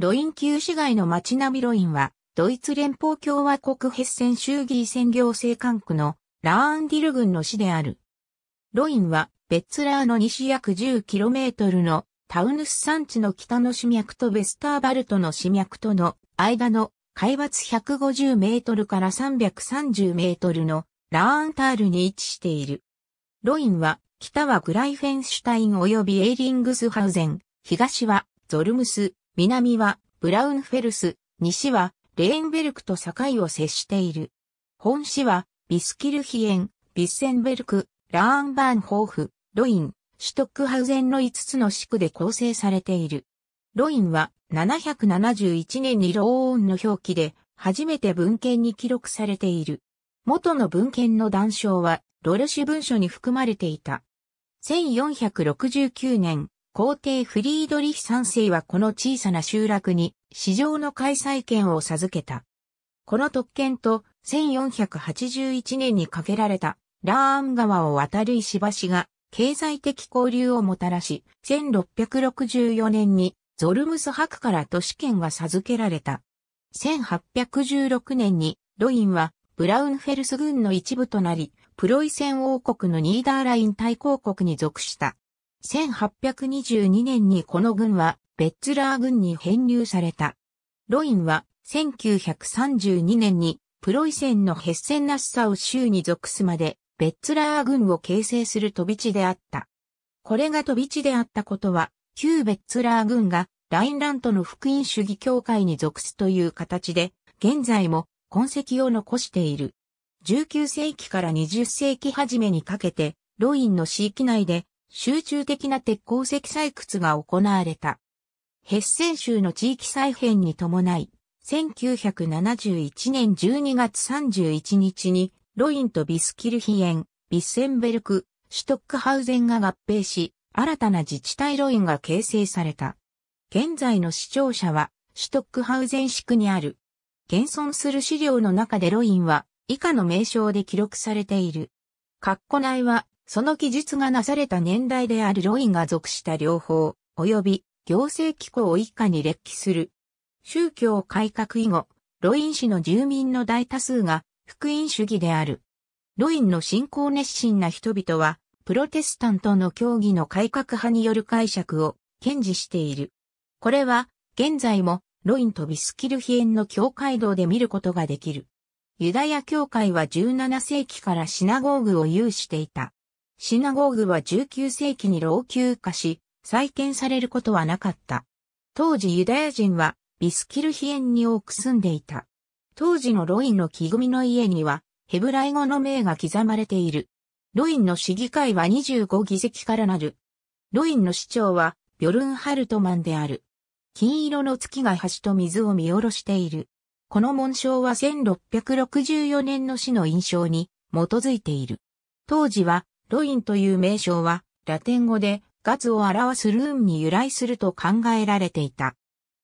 ロイン旧市街の街並みロインは、ドイツ連邦共和国ヘッセン州議選行政管区のラーンディル郡の市である。ロインは、ベッツラーの西約 10km のタウヌス山地の北の市脈とベスターバルトの市脈との間の海抜150メートルから330メートルのラーンタールに位置している。ロインは北はグライフェンシュタイン及びエイリングスハウゼン、東はゾルムス、南はブラウンフェルス、西はレーンベルクと境を接している。本市はビスキルヒエン、ビッセンベルク、ラーンバーンホーフ、ロイン、シュトックハウゼンの5つの地区で構成されている。ロインは771年にローンの表記で初めて文献に記録されている。元の文献の断章はロルシュ文書に含まれていた。1469年、皇帝フリードリヒ三世はこの小さな集落に市場の開催権を授けた。この特権と1481年に架けられたラーン川を渡る石橋が経済的交流をもたらし、1664年にゾルムス博から都市圏が授けられた。1816年にロインはブラウンフェルス軍の一部となり、プロイセン王国のニーダーライン大公国に属した。1822年にこの軍はベッツラー軍に編入された。ロインは1932年にプロイセンのヘッセンナッサウ州に属すまでベッツラー軍を形成する飛び地であった。これが飛び地であったことは、旧ベッツラー軍がラインラントの福音主義協会に属すという形で、現在も痕跡を残している。19世紀から20世紀初めにかけて、ロインの市域内で集中的な鉄鉱石採掘が行われた。ヘッセン州の地域再編に伴い、1971年12月31日に、ロインとビスキルヒエン、ビッセンベルク、シュトックハウゼンが合併し、新たな自治体ロインが形成された。現在の市庁舎は、シュトックハウゼン市区にある。現存する資料の中でロインは、以下の名称で記録されている。括弧内は、その記述がなされた年代であるロインが属した両方、及び行政機構を一家に列記する。宗教改革以後、ロイン市の住民の大多数が福音主義である。ロインの信仰熱心な人々は、プロテスタントの教義の改革派による解釈を堅持している。これは、現在もロインとビスキルヒエンの教会堂で見ることができる。ユダヤ教会は17世紀からシナゴーグを有していた。シナゴーグは19世紀に老朽化し、再建されることはなかった。当時ユダヤ人はビスキルヒエンに多く住んでいた。当時のロインの木組みの家にはヘブライ語の名が刻まれている。ロインの市議会は25議席からなる。ロインの市長はビョルン・ハルトマンである。金色の月が橋と水を見下ろしている。この紋章は1664年の市の印象に基づいている。当時はロインという名称は、ラテン語で、ガツを表すルーンに由来すると考えられていた。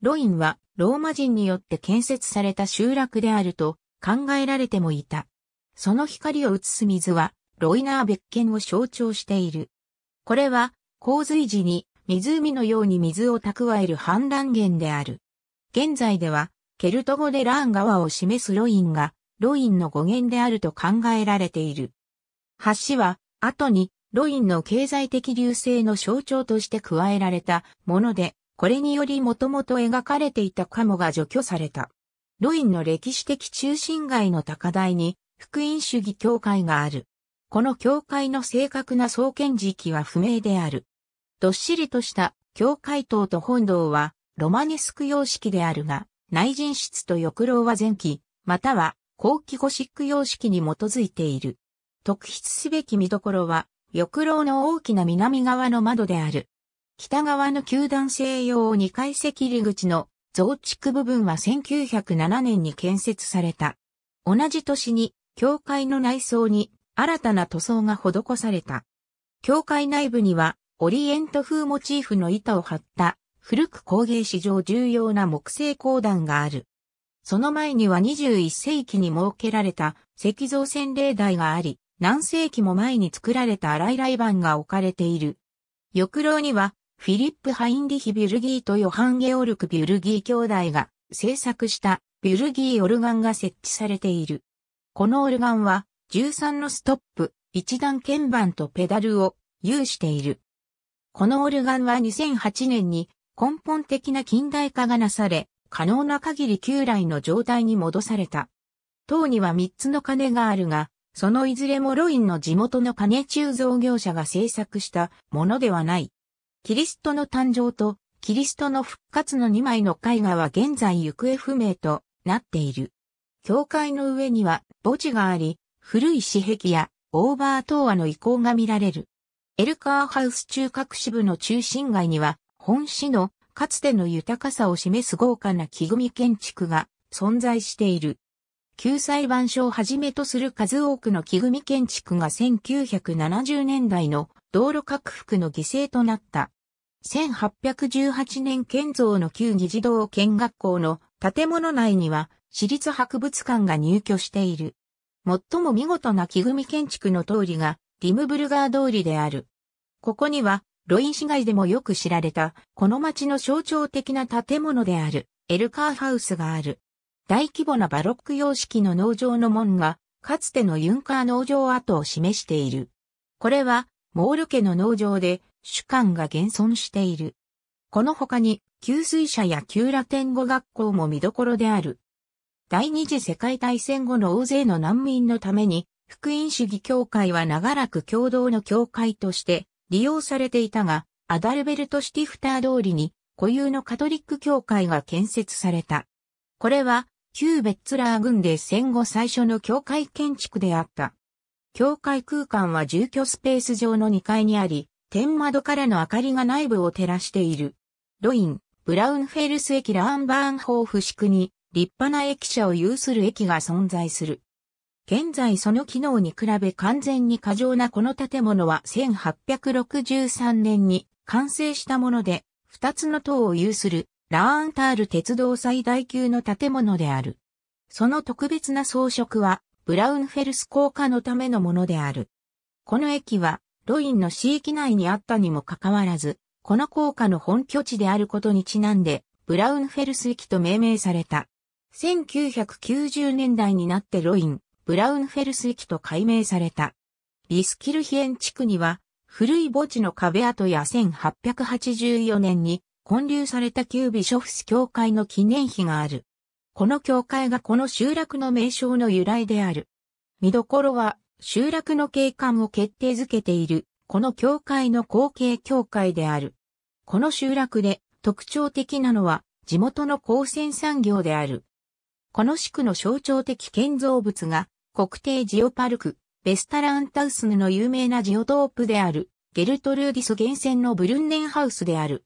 ロインは、ローマ人によって建設された集落であると考えられてもいた。その光を映す水は、ロイナー別件を象徴している。これは、洪水時に湖のように水を蓄える氾濫源である。現在では、ケルト語でラーン川を示すロインが、ロインの語源であると考えられている。橋は、後にロインの経済的流星の象徴として加えられたもので、これによりもともと描かれていたカモが除去された。ロインの歴史的中心街の高台に福音主義教会がある。この教会の正確な創建時期は不明である。どっしりとした教会塔と本堂はロマネスク様式であるが、内陣室と浴廊は前期、または後期ゴシック様式に基づいている。特筆すべき見どころは、翼廊の大きな南側の窓である。北側の球団西洋2階席入り口の増築部分は1907年に建設された。同じ年に、教会の内装に新たな塗装が施された。教会内部には、オリエント風モチーフの板を張った古く工芸史上重要な木製講談がある。その前には21世紀に設けられた石像洗礼台があり、何世紀も前に作られた荒いバ板が置かれている。浴楼には、フィリップ・ハインリヒ・ビュルギーとヨハン・ゲオルク・ビュルギー兄弟が制作したビュルギーオルガンが設置されている。このオルガンは13のストップ、一段鍵盤とペダルを有している。このオルガンは2008年に根本的な近代化がなされ、可能な限り旧来の状態に戻された。塔には3つの鐘があるが、そのいずれもロインの地元の金鋳造業者が制作したものではない。キリストの誕生とキリストの復活の2枚の絵画は現在行方不明となっている。教会の上には墓地があり、古い紙壁やオーバー東亜の遺構が見られる。エルカーハウス中核支部の中心街には、本市のかつての豊かさを示す豪華な木組建築が存在している。旧裁判所をはじめとする数多くの木組建築が1970年代の道路拡幅の犠牲となった。1818年建造の旧議事堂県学校の建物内には私立博物館が入居している。最も見事な木組建築の通りがディムブルガー通りである。ここにはロイン市街でもよく知られたこの町の象徴的な建物であるエルカーハウスがある。大規模なバロック様式の農場の門が、かつてのユンカー農場跡を示している。これは、モール家の農場で、主観が現存している。この他に、給水車や旧ラテン語学校も見どころである。第二次世界大戦後の大勢の難民のために、福音主義協会は長らく共同の教会として利用されていたが、アダルベルト・シティフター通りに固有のカトリック教会が建設された。これは旧ベッツラー郡で戦後最初の教会建築であった。教会空間は住居スペース上の2階にあり、天窓からの明かりが内部を照らしている。ロイン、ブラウンフェルス駅ラーンバーンホーフ地区に立派な駅舎を有する駅が存在する。現在その機能に比べ完全に過剰なこの建物は1863年に完成したもので、2つの塔を有するラーンタール鉄道最大級の建物である。その特別な装飾は、ブラウンフェルス効果のためのものである。この駅は、ロインの市域内にあったにもかかわらず、この効果の本拠地であることにちなんで、ブラウンフェルス駅と命名された。1990年代になってロイン、ブラウンフェルス駅と改名された。リスキルヒエン地区には、古い墓地の壁跡や1884年に建立された旧ビショフス教会の記念碑がある。この教会がこの集落の名称の由来である。見どころは、集落の景観を決定づけている、この教会の後継教会である。この集落で特徴的なのは、地元の高専産業である。この地区の象徴的建造物が、国定ジオパルク、ベスタランタウスヌの有名なジオトープである、ゲルトルーディス源泉のブルンネンハウスである。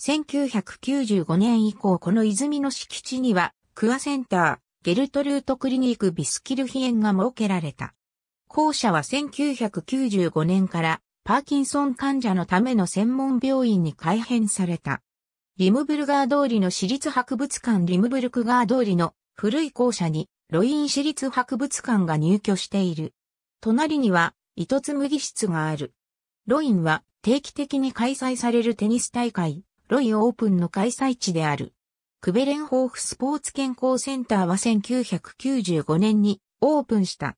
1995年以降この泉の敷地には、クアセンター、ゲルトルートクリニックビスキルヒエンが設けられた。校舎は1995年からパーキンソン患者のための専門病院に改編された。リムブルガー通りの私立博物館リムブルクガー通りの古い校舎にロイン私立博物館が入居している。隣には糸紡ぎ室がある。ロインは定期的に開催されるテニス大会、ロイオープンの開催地である。クベレンホーフスポーツ健康センターは1995年にオープンした。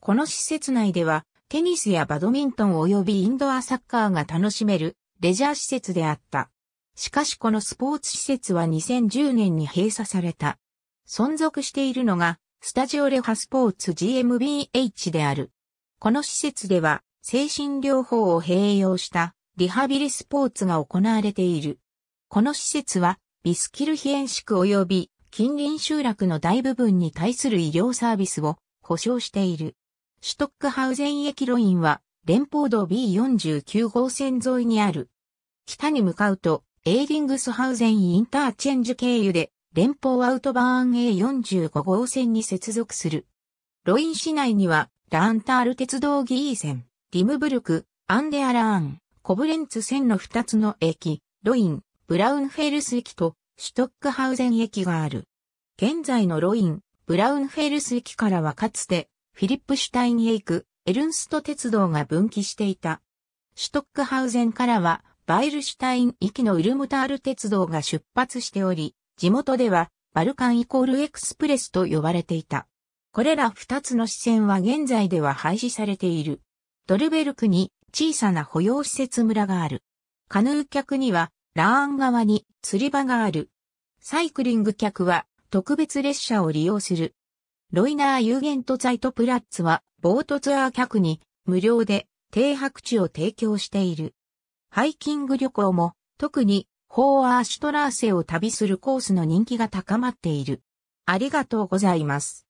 この施設内では、テニスやバドミントン及びインドアサッカーが楽しめるレジャー施設であった。しかしこのスポーツ施設は2010年に閉鎖された。存続しているのが、スタジオレハスポーツ GMBH である。この施設では、精神療法を併用したリハビリスポーツが行われている。この施設は、ビスキルヒエンシク及び近隣集落の大部分に対する医療サービスを保障している。シュトックハウゼン駅路ンは連邦道 B49 号線沿いにある。北に向かうとエーリングスハウゼンインターチェンジ経由で連邦アウトバーン A45 号線に接続する。ロイン市内にはランタール鉄道ギー線、リムブルク、アンデアラーン、コブレンツ線の2つの駅、ロイン、ブラウンフェルス駅とシュトックハウゼン駅がある。現在のロイン、ブラウンフェルス駅からはかつてフィリップシュタインへ行くエルンスト鉄道が分岐していた。シュトックハウゼンからはバイルシュタイン行きのウルムタール鉄道が出発しており、地元ではバルカンイコールエクスプレスと呼ばれていた。これら二つの支線は現在では廃止されている。ドルベルクに小さな保養施設村がある。カヌー客にはラーン側に釣り場がある。サイクリング客は特別列車を利用する。ロイナー有限都イとプラッツはボートツアー客に無料で停泊地を提供している。ハイキング旅行も特にホーアーシュトラーセを旅するコースの人気が高まっている。ありがとうございます。